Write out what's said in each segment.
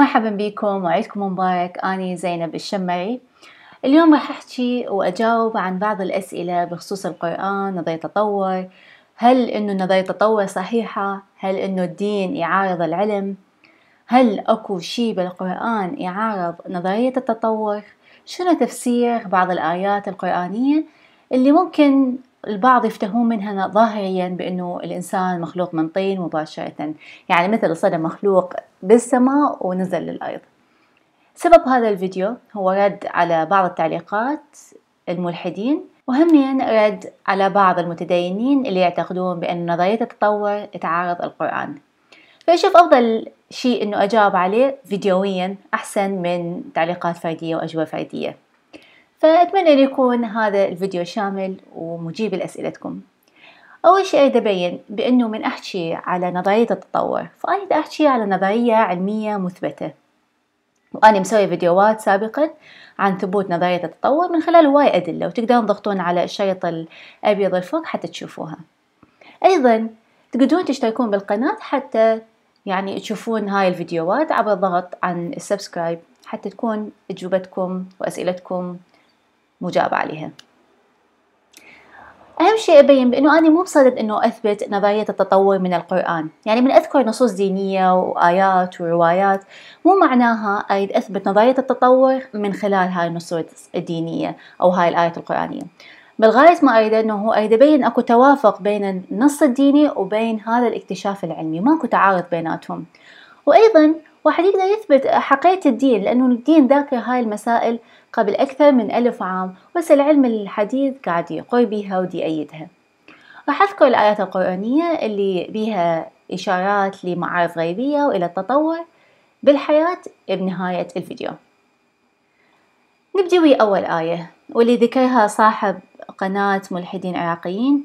مرحبا بكم وعيدكم مبارك أنا زينب الشمري اليوم راح أحكي وأجاوب عن بعض الأسئلة بخصوص القرآن نظرية التطور هل أنه نظرية التطور صحيحة؟ هل أنه الدين يعارض العلم؟ هل أكو شيء بالقرآن يعارض نظرية التطور؟ شنو تفسير بعض الآيات القرآنية اللي ممكن البعض يفتهمون منها ظاهريا بأنه الإنسان مخلوق من طين مباشرة يعني مثل صدى مخلوق بالسماء ونزل للأرض سبب هذا الفيديو هو رد على بعض التعليقات الملحدين وهميا رد على بعض المتدينين اللي يعتقدون بأن نظرية التطور تعارض القرآن فأشوف أفضل شيء أنه أجاوب عليه فيديويا أحسن من تعليقات فردية وأجوبة فردية فأتمنى يكون هذا الفيديو شامل ومجيب لأسئلتكم أول شيء أريد أبين بأنه من أحكي على نظرية التطور فأريد أحكي على نظرية علمية مثبتة وأنا مسوي فيديوهات سابقا عن ثبوت نظرية التطور من خلال هواي أدلة وتقدرون تضغطون على الشريط الأبيض الفوق حتى تشوفوها أيضا تقدرون تشتركون بالقناة حتى يعني تشوفون هاي الفيديوهات عبر الضغط عن السبسكرايب حتى تكون أجوبتكم وأسئلتكم مجاب عليها أهم شيء أبين بأنه أنا مو بصدد أنه أثبت نظرية التطور من القرآن يعني من أذكر نصوص دينية وآيات وروايات مو معناها أريد أثبت نظرية التطور من خلال هاي النصوص الدينية أو هاي الآيات القرآنية بل غاية ما أريد أنه أريد أبين أكو توافق بين النص الديني وبين هذا الاكتشاف العلمي ماكو تعارض بيناتهم وأيضا واحد يقدر يثبت حقيقة الدين لأنه الدين ذاكر هاي المسائل قبل أكثر من ألف عام بس العلم الحديث قاعد يقوي بيها ودي أيدها راح أذكر الآيات القرآنية اللي بيها إشارات لمعارف غيبية وإلى التطور بالحياة بنهاية الفيديو نبدأ ويا أول آية واللي ذكرها صاحب قناة ملحدين عراقيين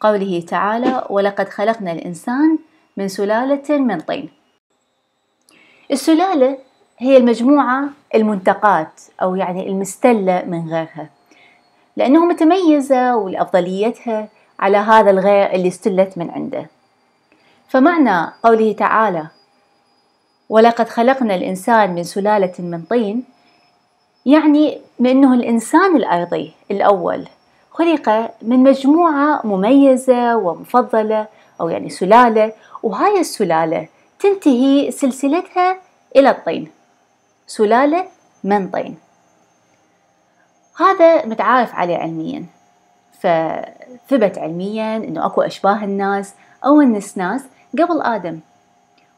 قوله تعالى ولقد خلقنا الإنسان من سلالة من طين السلالة هي المجموعة المنتقات أو يعني المستلة من غيرها لأنه متميزة ولأفضليتها على هذا الغير اللي استلت من عنده فمعنى قوله تعالى ولقد خلقنا الإنسان من سلالة من طين يعني بأنه الإنسان الأرضي الأول خلق من مجموعة مميزة ومفضلة أو يعني سلالة وهاي السلالة تنتهي سلسلتها إلى الطين سلالة من طين هذا متعارف عليه علميا فثبت علميا انه اكو اشباه الناس او النسناس قبل ادم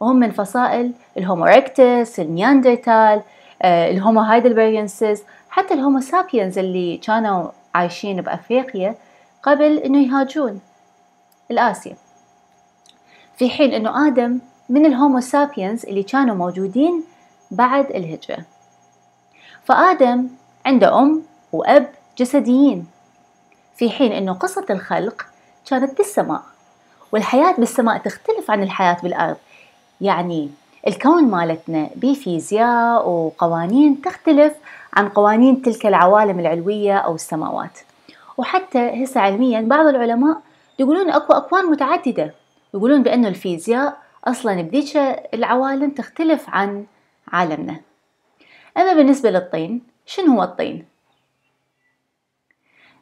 وهم من فصائل الهومو ريكتس النياندرتال آه، الهومو هايدلبرغينسيس حتى الهومو سابينز اللي كانوا عايشين بافريقيا قبل انه يهاجون الاسيا في حين انه ادم من الهومو سابينز اللي كانوا موجودين بعد الهجرة فآدم عنده أم وأب جسديين في حين أنه قصة الخلق كانت بالسماء والحياة بالسماء تختلف عن الحياة بالأرض يعني الكون مالتنا بفيزياء وقوانين تختلف عن قوانين تلك العوالم العلوية أو السماوات وحتى هسه علميا بعض العلماء يقولون أكو أكوان متعددة يقولون بأن الفيزياء أصلا بذيك العوالم تختلف عن عالمنا أما بالنسبة للطين شنو هو الطين؟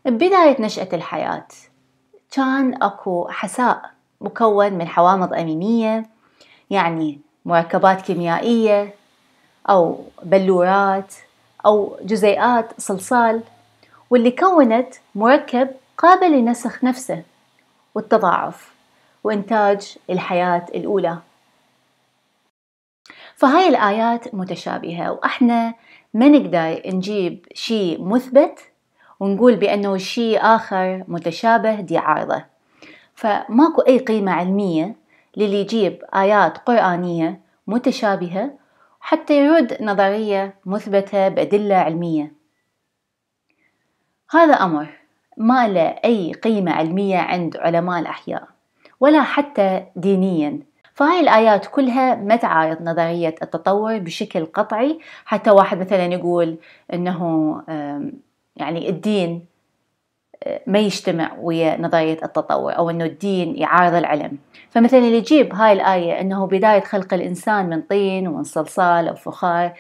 ببداية نشأة الحياة كان أكو حساء مكون من حوامض أمينية يعني مركبات كيميائية أو بلورات أو جزيئات صلصال واللي كونت مركب قابل لنسخ نفسه والتضاعف وإنتاج الحياة الأولى فهاي الآيات متشابهة وإحنا ما نقدر نجيب شيء مثبت ونقول بأنه شيء آخر متشابه دي عارضة فماكو أي قيمة علمية للي يجيب آيات قرآنية متشابهة حتى يرد نظرية مثبتة بأدلة علمية هذا أمر ما له أي قيمة علمية عند علماء الأحياء ولا حتى دينياً فهاي الآيات كلها ما تعارض نظرية التطور بشكل قطعي حتى واحد مثلا يقول أنه يعني الدين آه، ما يجتمع ويا نظرية التطور أو أنه الدين يعارض العلم فمثلا اللي يجيب هاي الآية أنه بداية خلق الإنسان من طين ومن صلصال أو فخار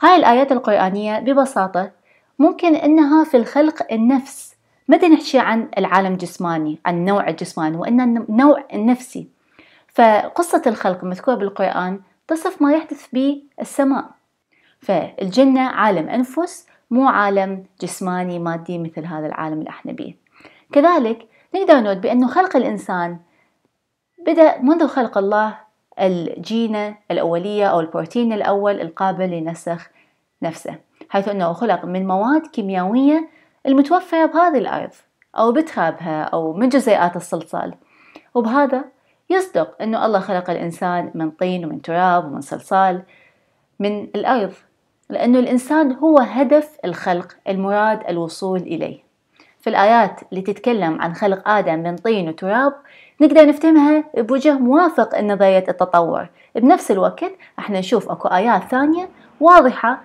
هاي الآيات القرآنية ببساطة ممكن أنها في الخلق النفس ما نحكي عن العالم الجسماني عن النوع الجسماني وإن النوع النفسي فقصة الخلق المذكورة بالقرآن تصف ما يحدث به السماء فالجنة عالم أنفس مو عالم جسماني مادي مثل هذا العالم اللي احنا بيه كذلك نقدر نود بأنه خلق الإنسان بدأ منذ خلق الله الجينة الأولية أو البروتين الأول القابل لنسخ نفسه حيث أنه خلق من مواد كيميائية المتوفرة بهذه الأرض أو بترابها أو من جزيئات الصلصال وبهذا يصدق أنه الله خلق الإنسان من طين ومن تراب ومن صلصال من الأرض لأنه الإنسان هو هدف الخلق المراد الوصول إليه في الآيات اللي تتكلم عن خلق آدم من طين وتراب نقدر نفتهمها بوجه موافق لنظرية التطور بنفس الوقت احنا نشوف اكو آيات ثانية واضحة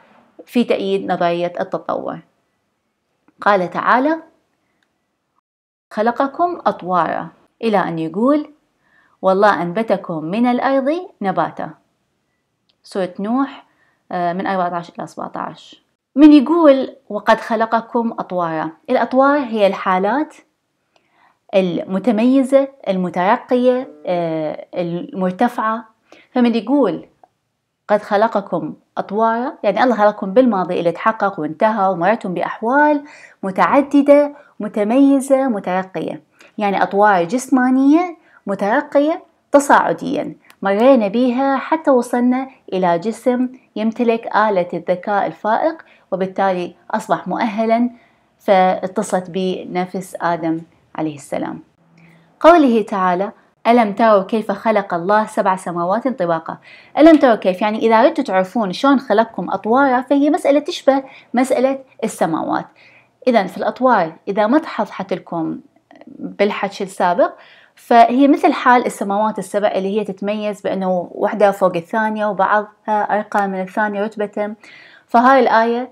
في تأييد نظرية التطور قال تعالى خلقكم أطوارا إلى أن يقول والله أنبتكم من الأرض نباتا سورة نوح آه، من 14 إلى 17 من يقول وقد خلقكم أطوارا الأطوار هي الحالات المتميزة المترقية آه، المرتفعة فمن يقول قد خلقكم أطوارا يعني الله خلقكم بالماضي اللي تحقق وانتهى ومرتم بأحوال متعددة متميزة مترقية يعني أطوار جسمانية مترقية تصاعديا مرينا بيها حتى وصلنا إلى جسم يمتلك آلة الذكاء الفائق وبالتالي أصبح مؤهلا فاتصلت بنفس آدم عليه السلام قوله تعالى ألم تروا كيف خلق الله سبع سماوات طباقا ألم تروا كيف يعني إذا أردتوا تعرفون شلون خلقكم أطوارا فهي مسألة تشبه مسألة السماوات إذا في الأطوار إذا ما تحضحت لكم بالحكي السابق فهي مثل حال السماوات السبع اللي هي تتميز بأنه واحدة فوق الثانية وبعضها أرقى من الثانية رتبة فهاي الآية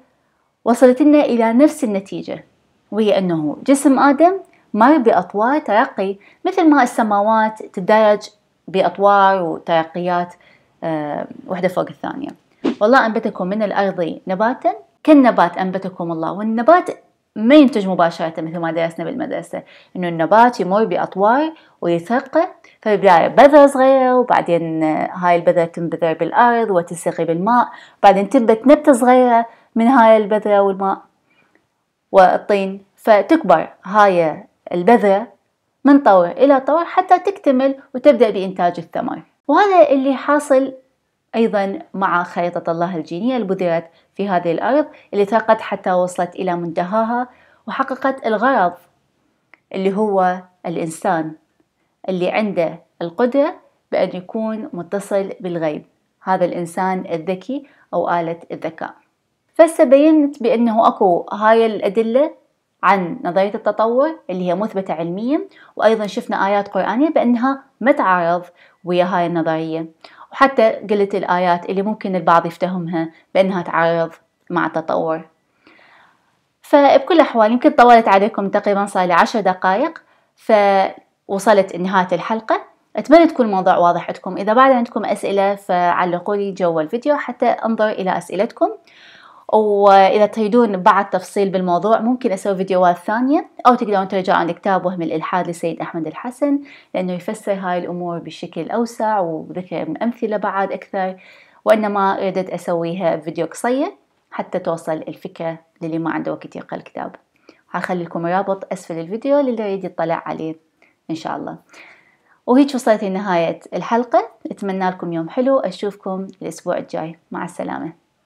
وصلت لنا إلى نفس النتيجة وهي أنه جسم آدم مر بأطوار ترقي مثل ما السماوات تدرج بأطوار وترقيات آه، واحدة فوق الثانية والله أنبتكم من الأرض نباتا كالنبات أنبتكم الله والنبات ما ينتج مباشرة مثل ما درسنا بالمدرسة إنه النبات يمر بأطوار ويترقى فيبدأ بذرة صغيرة وبعدين هاي البذرة تنبذر بالأرض وتنسقي بالماء بعدين تنبت نبتة صغيرة من هاي البذرة والماء والطين فتكبر هاي البذرة من طور إلى طور حتى تكتمل وتبدأ بإنتاج الثمر وهذا اللي حاصل أيضا مع خريطة الله الجينية البذرت في هذه الأرض اللي قد حتى وصلت إلى منتهاها وحققت الغرض اللي هو الإنسان اللي عنده القدرة بأن يكون متصل بالغيب هذا الإنسان الذكي أو آلة الذكاء فسبينت بأنه أكو هاي الأدلة عن نظرية التطور اللي هي مثبتة علميا وأيضا شفنا آيات قرآنية بأنها متعارض ويا هاي النظرية وحتى قلت الآيات اللي ممكن البعض يفتهمها بأنها تعارض مع التطور فبكل الأحوال يمكن طولت عليكم تقريبا صار لي عشر دقائق فوصلت نهاية الحلقة أتمنى تكون الموضوع واضح عندكم إذا بعد عندكم أسئلة فعلقوا لي جوا الفيديو حتى أنظر إلى أسئلتكم واذا تريدون بعد تفصيل بالموضوع ممكن اسوي فيديوهات ثانيه او تقدرون ترجعون لكتاب وهم الالحاد لسيد احمد الحسن لانه يفسر هاي الامور بشكل اوسع وذكر امثله بعد اكثر وانما ردت اسويها فيديو قصير حتى توصل الفكره للي ما عنده وقت يقرا الكتاب هخلي لكم رابط اسفل الفيديو للي يريد يطلع عليه ان شاء الله وهيك وصلت لنهاية الحلقة أتمنى لكم يوم حلو أشوفكم الأسبوع الجاي مع السلامة